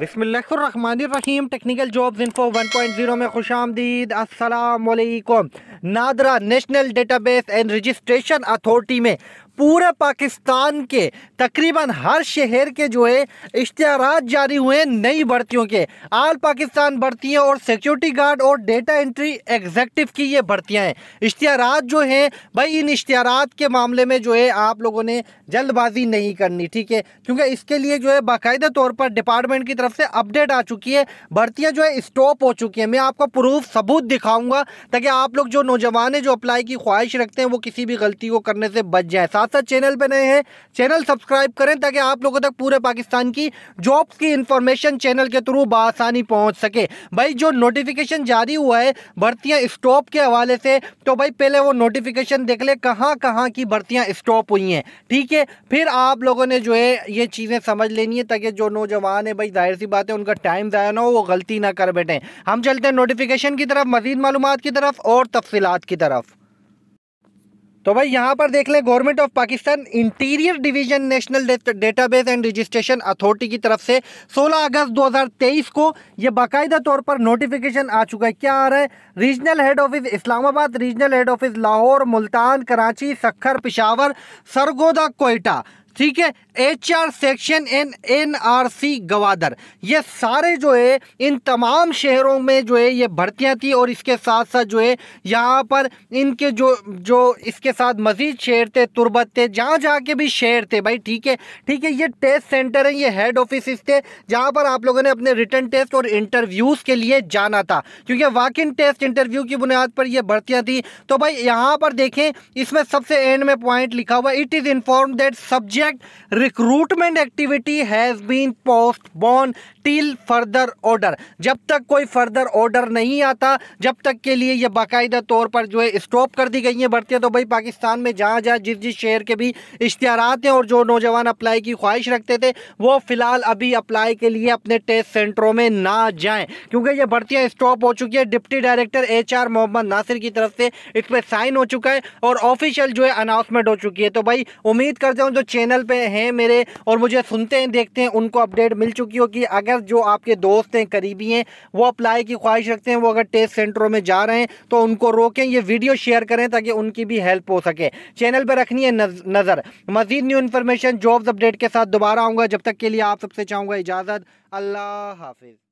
बिसमीम technical jobs info 1.0 में खुश आमदीद असलकुम NADRA national database and registration authority में पूरे पाकिस्तान के तकरीबन हर शहर के जो है इश्तहार जारी हुए हैं नई भर्तियों के आल पाकिस्तान भर्तियाँ और सिक्योरिटी गार्ड और डेटा एंट्री एग्जेक्टिव की ये भर्तियाँ हैं इश्तहार जो हैं भाई इन इश्तहार के मामले में जो है आप लोगों ने जल्दबाजी नहीं करनी ठीक है क्योंकि इसके लिए जो है बाकायदा तौर पर डिपार्टमेंट की तरफ से अपडेट आ चुकी है भर्तियाँ जो है स्टॉप हो चुकी हैं मैं आपको प्रूफ सबूत दिखाऊँगा ताकि आप लोग जो नौजवान है जो अप्लाई की ख्वाहिश रखते हैं वो किसी भी गलती को करने से बच जाए साथ साथ चैनल पर नए हैं चैनल सब्सक्राइब करें ताकि आप लोगों तक पूरे पाकिस्तान की जॉब्स की इंफॉर्मेशन चैनल के थ्रू बसानी पहुँच सके भाई जो नोटिफिकेशन जारी हुआ है भर्तियाँ स्टॉप के हवाले से तो भाई पहले वो नोटिफिकेशन देख ले कहाँ कहाँ की भर्तियाँ स्टॉप हुई हैं ठीक है फिर आप लोगों ने जो है ये चीज़ें समझ लेनी है ताकि जो नौजवान है भाई जाहिर सी बात है उनका टाइम ज़ाया ना हो वो गलती ना कर बैठें हम चलते हैं नोटिफिकेशन की तरफ मजीद मालूम की तरफ और तफसीत की तरफ तो भाई यहाँ पर देख लें government of Pakistan interior division national database and registration authority की तरफ से 16 अगस्त 2023 को ये बाकायदा तौर पर नोटिफिकेशन आ चुका है क्या आ रहा है regional head office Islamabad regional head office Lahore Multan Karachi Sukkur Peshawar Sargodha Quetta ठीक है H R section N N R C Gwadar ये सारे जो है इन तमाम शहरों में जो है ये भर्तियाँ थी और इसके साथ साथ जो है यहाँ पर इनके जो जो इसके साथ मज़ीद शहर थे तुरबत थे जहाँ जहाँ के भी शहर थे भाई ठीक है ठीक है ये टेस्ट सेंटर हैं ये हेड ऑफिस थे जहाँ पर आप लोगों ने अपने रिटर्न टेस्ट और इंटरव्यूज़ के लिए जाना था क्योंकि वाक इन टेस्ट इंटरव्यू की बुनियाद पर यह भर्तियाँ थी तो भाई यहाँ पर देखें इसमें सबसे एंड में पॉइंट लिखा हुआ it is inform that subject project recruitment activity has been postponed till further order जब तक कोई फर्दर ऑर्डर नहीं आता जब तक के लिए यह बाकायदा तौर पर जो है स्टॉप कर दी गई है भर्तियाँ तो भाई पाकिस्तान में जहाँ जहाँ जिस जिस शहर के भी इश्तहार हैं और जो नौजवान अप्लाई की ख्वाहिश रखते थे वो फ़िलहाल अभी अप्लाई के लिए अपने टेस्ट सेंटरों में ना जाएँ क्योंकि ये भर्तियाँ स्टॉप हो चुकी है deputy director H Mohammad Nasir की तरफ से इस पर साइन हो चुका है और ऑफिशियल जो है अनाउंसमेंट हो चुकी है तो भाई उम्मीद करते हूँ जो चैनल चैनल पे हैं मेरे और मुझे सुनते हैं देखते हैं उनको अपडेट मिल चुकी हो कि अगर जो आपके दोस्त हैं करीबी हैं वो अप्लाई की ख्वाहिश रखते हैं वो अगर टेस्ट सेंटरों में जा रहे हैं तो उनको रोकें ये वीडियो शेयर करें ताकि उनकी भी हेल्प हो सके चैनल पर रखनी है नज़र मजीद न्यू इन्फॉर्मेशन जॉब्स अपडेट के साथ दोबारा आऊँगा जब तक के लिए आप सबसे चाहूँगा इजाज़त अल्लाह हाफिज़